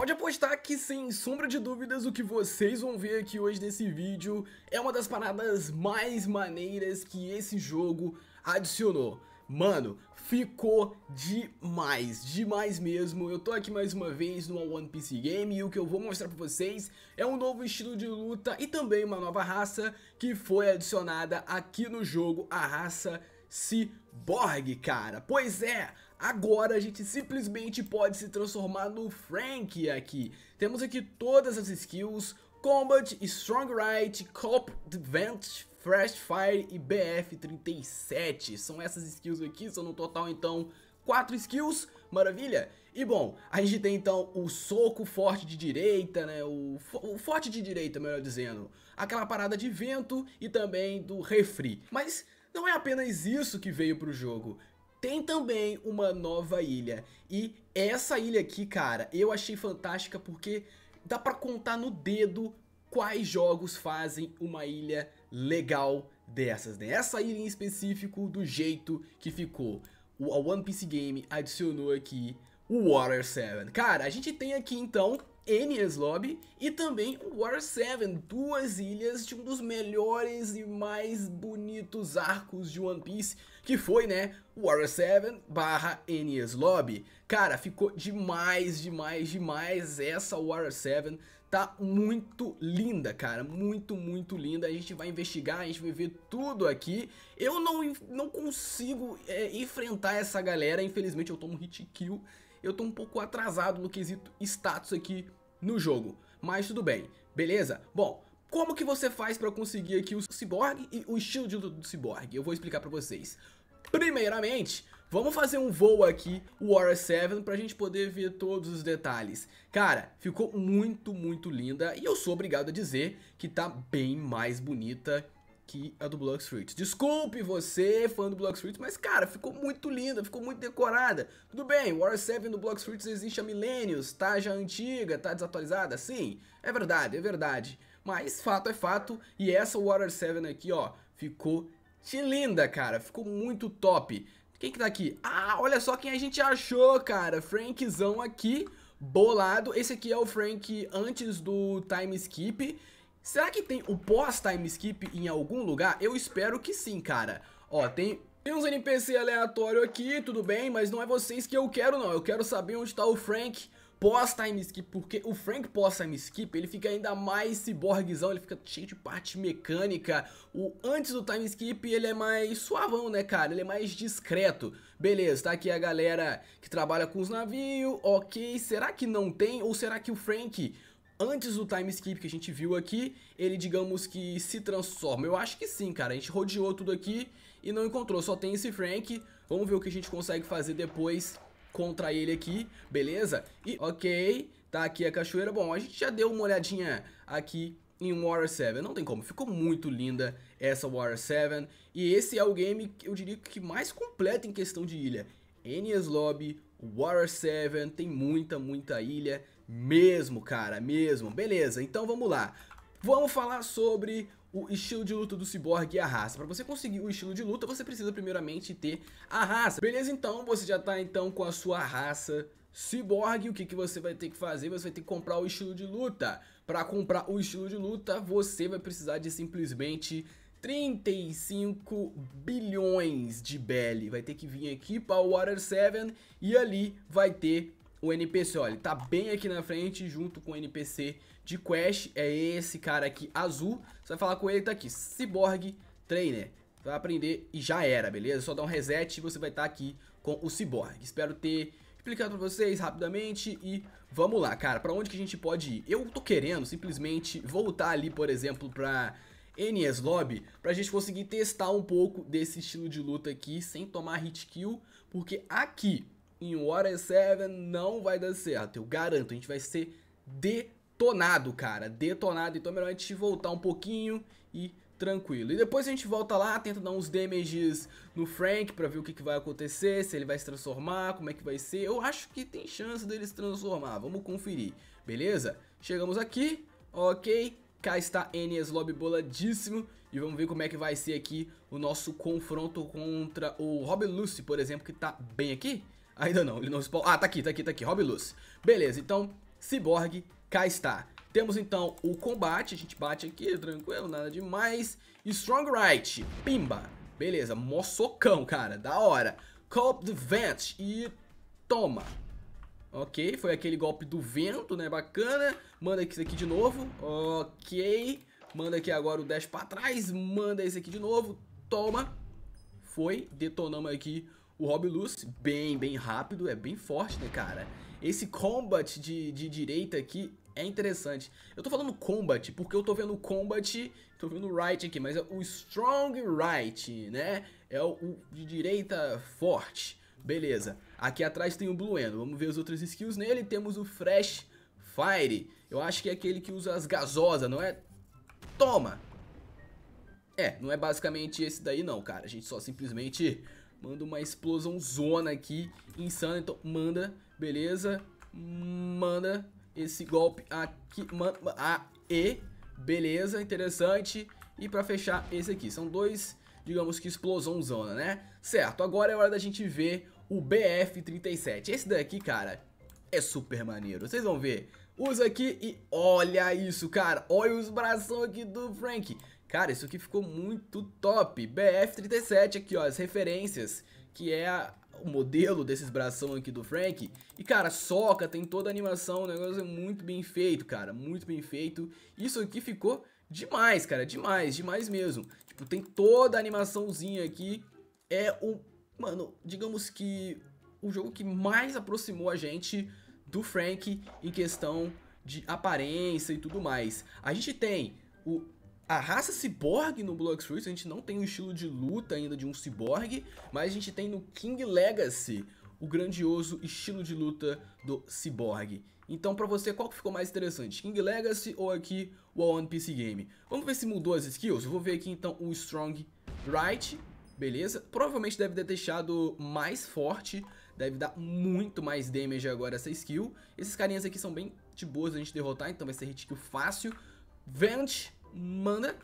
Pode apostar que, sem sombra de dúvidas, o que vocês vão ver aqui hoje nesse vídeo é uma das paradas mais maneiras que esse jogo adicionou. Mano, ficou demais, demais mesmo. Eu tô aqui mais uma vez no One Piece Game e o que eu vou mostrar pra vocês é um novo estilo de luta e também uma nova raça que foi adicionada aqui no jogo, a raça Cyborg, cara. Pois é, Agora a gente simplesmente pode se transformar no Frank aqui. Temos aqui todas as skills, Combat, Strong Right, Cop, vent, Fresh Fire e BF37. São essas skills aqui, são no total então 4 skills, maravilha? E bom, a gente tem então o soco forte de direita, né, o, fo o forte de direita, melhor dizendo, aquela parada de vento e também do refri. Mas não é apenas isso que veio pro jogo tem também uma nova ilha. E essa ilha aqui, cara, eu achei fantástica porque dá pra contar no dedo quais jogos fazem uma ilha legal dessas, né? Essa ilha em específico, do jeito que ficou. O One Piece Game adicionou aqui o Water 7. Cara, a gente tem aqui então Enies Lobby e também War 7, duas ilhas de um dos melhores e mais bonitos arcos de One Piece, que foi, né, War 7 barra Enies Lobby. Cara, ficou demais, demais, demais essa War 7, tá muito linda, cara, muito, muito linda. A gente vai investigar, a gente vai ver tudo aqui. Eu não, não consigo é, enfrentar essa galera, infelizmente eu tomo hit kill, eu tô um pouco atrasado no quesito status aqui no jogo. Mas tudo bem, beleza? Bom, como que você faz para conseguir aqui o Cyborg e o estilo de luta do Cyborg? Eu vou explicar para vocês. Primeiramente, vamos fazer um voo aqui, o War 7, pra gente poder ver todos os detalhes. Cara, ficou muito, muito linda e eu sou obrigado a dizer que tá bem mais bonita que a do Block Street. Desculpe você, fã do Block Street, mas cara, ficou muito linda, ficou muito decorada. Tudo bem, War 7 do Block Street existe há milênios, tá já antiga, tá desatualizada, sim. É verdade, é verdade. Mas fato é fato, e essa Water 7 aqui, ó, ficou de linda, cara. Ficou muito top. Quem que tá aqui? Ah, olha só quem a gente achou, cara. Frankzão aqui, bolado. Esse aqui é o Frank antes do time skip. Será que tem o pós-time skip em algum lugar? Eu espero que sim, cara. Ó, tem tem uns NPC aleatório aqui, tudo bem, mas não é vocês que eu quero não, eu quero saber onde tá o Frank pós-time skip, porque o Frank pós-time skip, ele fica ainda mais ciborguezão, ele fica cheio de parte mecânica, o antes do time skip ele é mais suavão, né cara, ele é mais discreto. Beleza, tá aqui a galera que trabalha com os navios, ok, será que não tem, ou será que o Frank antes do time skip que a gente viu aqui, ele digamos que se transforma. Eu acho que sim, cara. A gente rodeou tudo aqui e não encontrou. Só tem esse Frank. Vamos ver o que a gente consegue fazer depois contra ele aqui, beleza? E ok, tá aqui a cachoeira. Bom, a gente já deu uma olhadinha aqui em Water 7, não tem como, ficou muito linda essa Water 7 E esse é o game, que eu diria que mais completo em questão de ilha Enies Lobby, Water 7, tem muita, muita ilha mesmo, cara, mesmo. Beleza, então vamos lá. Vamos falar sobre o estilo de luta do Cyborg e a raça. Para você conseguir o estilo de luta, você precisa primeiramente ter a raça. Beleza, então, você já tá então com a sua raça Cyborg. O que, que você vai ter que fazer? Você vai ter que comprar o estilo de luta. Para comprar o estilo de luta, você vai precisar de simplesmente 35 bilhões de Belly. Vai ter que vir aqui para o Water 7 e ali vai ter o NPC, olha, ele tá bem aqui na frente junto com o NPC de Quest, é esse cara aqui azul. Você vai falar com ele, tá aqui, Cyborg Trainer. vai aprender e já era, beleza? Só dá um reset e você vai estar tá aqui com o Cyborg. Espero ter explicado pra vocês rapidamente e vamos lá, cara. Pra onde que a gente pode ir? Eu tô querendo simplesmente voltar ali, por exemplo, pra... NS Lobby pra gente conseguir testar um pouco desse estilo de luta aqui sem tomar hit kill, porque aqui em Water 7 não vai dar certo. Eu garanto, a gente vai ser detonado, cara. Detonado. Então é melhor a gente voltar um pouquinho e tranquilo. E depois a gente volta lá, tenta dar uns damages no Frank pra ver o que, que vai acontecer, se ele vai se transformar, como é que vai ser. Eu acho que tem chance dele se transformar, vamos conferir, beleza? Chegamos aqui, ok, cá está Enies Lobby boladíssimo e vamos ver como é que vai ser aqui o nosso confronto contra o Rob Lucy, por exemplo, que tá bem aqui. Ainda não, ele não spawnou. Ah, tá aqui, tá aqui, tá aqui. Rob Luz. Beleza, então, Cyborg, cá está. Temos então o combate, a gente bate aqui, tranquilo, nada demais. Strong Right, pimba. Beleza, moçocão, cara, da hora. Cop the Vent e toma. Ok, foi aquele golpe do vento, né, bacana. Manda isso aqui de novo, ok. Manda aqui agora o dash pra trás, manda esse aqui de novo, toma. Foi, detonamos aqui o Rob Luce, bem, bem rápido, é bem forte, né, cara? Esse combat de, de direita aqui é interessante. Eu tô falando combat porque eu tô vendo combat, tô vendo right aqui, mas é o strong right, né? É o, o de direita forte. Beleza. Aqui atrás tem o Blue End. Vamos ver as outras skills nele. Temos o Fresh Fire. Eu acho que é aquele que usa as gasosas, não é? Toma! É, não é basicamente esse daí não, cara. A gente só simplesmente Manda uma explosão zona aqui, insano Então manda, beleza? Manda esse golpe aqui. Manda, ah, e, beleza, interessante. E pra fechar, esse aqui. São dois, digamos que explosão zona, né? Certo, agora é hora da gente ver o BF-37. Esse daqui, cara, é super maneiro. Vocês vão ver. Usa aqui e olha isso, cara. Olha os bração aqui do Frank. Cara, isso aqui ficou muito top. BF37 aqui, ó, as referências, que é a, o modelo desses bração aqui do Frank. E, cara, soca, tem toda a animação, o negócio é muito bem feito, cara, muito bem feito. Isso aqui ficou demais, cara, demais, demais mesmo. Tipo, tem toda a animaçãozinha aqui. É o, mano, digamos que o jogo que mais aproximou a gente do Frank em questão de aparência e tudo mais. A gente tem o a raça ciborgue no Blox Fruits, a gente não tem o estilo de luta ainda de um ciborgue, mas a gente tem no King Legacy o grandioso estilo de luta do ciborgue. Então, pra você, qual que ficou mais interessante? King Legacy ou aqui o One Piece Game? Vamos ver se mudou as skills? Eu vou ver aqui, então, o Strong Right, beleza? Provavelmente deve ter deixado mais forte, deve dar muito mais damage agora essa skill. Esses carinhas aqui são bem de boas a gente derrotar, então vai ser hit kill fácil. Vent, manda,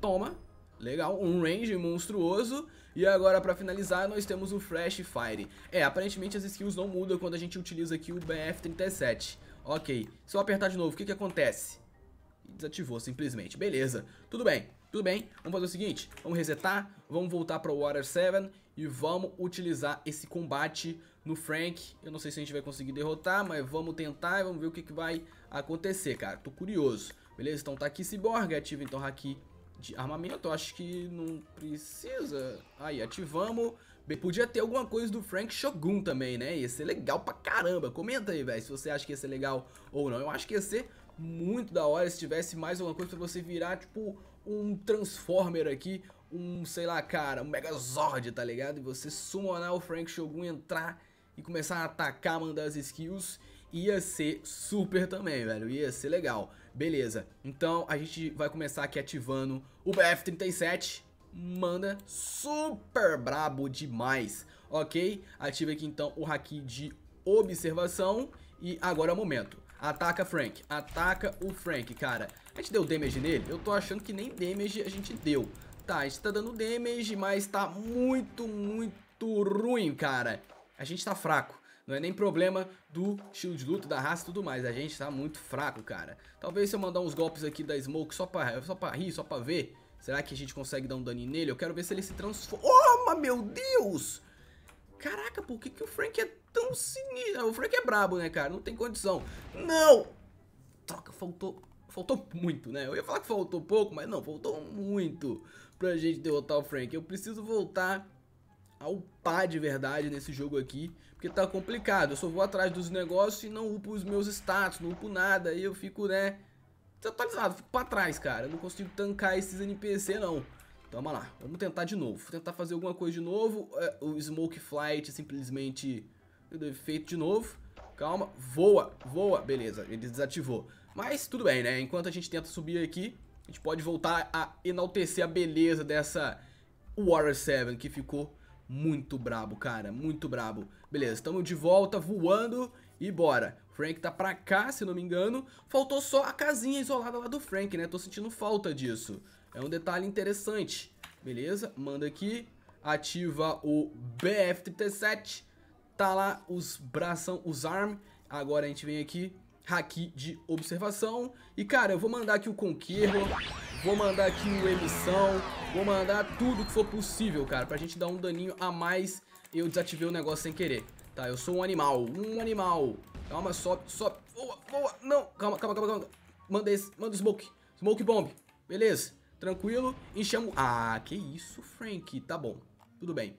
toma, legal, um range monstruoso. E agora pra finalizar nós temos o flash Fire. É, aparentemente as skills não mudam quando a gente utiliza aqui o BF-37. Ok, se eu apertar de novo, o que que acontece? Desativou simplesmente, beleza, tudo bem. Tudo bem, vamos fazer o seguinte, vamos resetar, vamos voltar para o Water 7 e vamos utilizar esse combate no Frank. Eu não sei se a gente vai conseguir derrotar, mas vamos tentar e vamos ver o que, que vai acontecer, cara. Tô curioso. Beleza, então tá aqui Cyborg, ativa então aqui de armamento, acho que não precisa. Aí, ativamos. Bem, podia ter alguma coisa do Frank Shogun também, né? Ia ser legal pra caramba. Comenta aí, velho, se você acha que ia ser legal ou não. Eu acho que ia ser muito da hora se tivesse mais alguma coisa pra você virar, tipo, um Transformer aqui. Um, sei lá, cara, um Megazord, tá ligado? E você summonar o Frank Shogun entrar e começar a atacar, mandar as skills. Ia ser super também, velho. Ia ser legal. Beleza, então a gente vai começar aqui ativando o BF-37 Manda super brabo demais, ok? Ative aqui então o haki de observação e agora é o momento Ataca Frank, ataca o Frank, cara A gente deu damage nele? Eu tô achando que nem damage a gente deu Tá, a gente tá dando damage, mas tá muito, muito ruim, cara A gente tá fraco não é nem problema do estilo de luta, da raça e tudo mais. A gente tá muito fraco, cara. Talvez se eu mandar uns golpes aqui da Smoke só pra, só pra rir, só pra ver. Será que a gente consegue dar um dano nele? Eu quero ver se ele se transforma. Oh, meu Deus! Caraca, por que, que o Frank é tão sinistro? O Frank é brabo, né, cara? Não tem condição. Não! Troca, faltou... Faltou muito, né? Eu ia falar que faltou pouco, mas não, faltou muito pra gente derrotar o Frank. Eu preciso voltar ao par de verdade nesse jogo aqui, porque tá complicado. Eu só vou atrás dos negócios e não upo os meus status, não upo nada, e eu fico, né, desatualizado, fico pra trás, cara. Eu não consigo tancar esses NPC, não. Então, vamos lá, vamos tentar de novo. Vou tentar fazer alguma coisa de novo. É, o Smoke Flight é simplesmente feito de novo. Calma, voa, voa. Beleza, ele desativou. Mas tudo bem, né? Enquanto a gente tenta subir aqui, a gente pode voltar a enaltecer a beleza dessa Water 7, que ficou muito brabo, cara, muito brabo. Beleza, estamos de volta voando e bora. O Frank tá pra cá, se não me engano. Faltou só a casinha isolada lá do Frank, né? Tô sentindo falta disso. É um detalhe interessante. Beleza, manda aqui. Ativa o BF-37. Tá lá os bração, os arm. Agora a gente vem aqui haki de observação. E, cara, eu vou mandar aqui o Conquerro, vou mandar aqui o Emissão, vou mandar tudo que for possível, cara, pra gente dar um daninho a mais. Eu desativei o negócio sem querer. Tá, eu sou um animal, um animal. Calma, sobe, sobe. Boa, boa. Não, calma, calma, calma, calma. Manda esse, manda o smoke. Smoke bomb. Beleza, tranquilo. Enchamos... Ah, que isso, Frank. Tá bom, tudo bem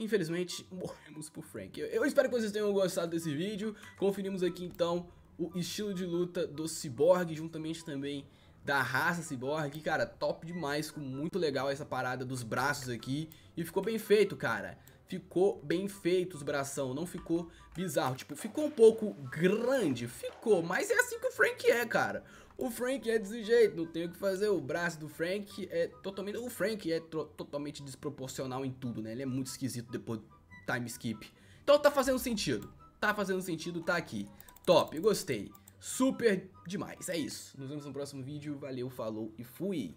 infelizmente, morremos por Frank. Eu, eu, espero que vocês tenham gostado desse vídeo. Conferimos aqui, então, o estilo de luta do Cyborg, juntamente também da raça Cyborg, cara, top demais, ficou muito legal essa parada dos braços aqui, e ficou bem feito, cara. Ficou bem feito os bração, não ficou bizarro, tipo, ficou um pouco grande, ficou, mas é assim que o Frank é, cara. O Frank é desse jeito, não tem o que fazer, o braço do Frank é totalmente, o Frank é totalmente desproporcional em tudo, né, ele é muito esquisito depois do time skip. Então tá fazendo sentido, tá fazendo sentido, tá aqui. Top, gostei. Super demais. É isso. Nos vemos no próximo vídeo. Valeu, falou e fui.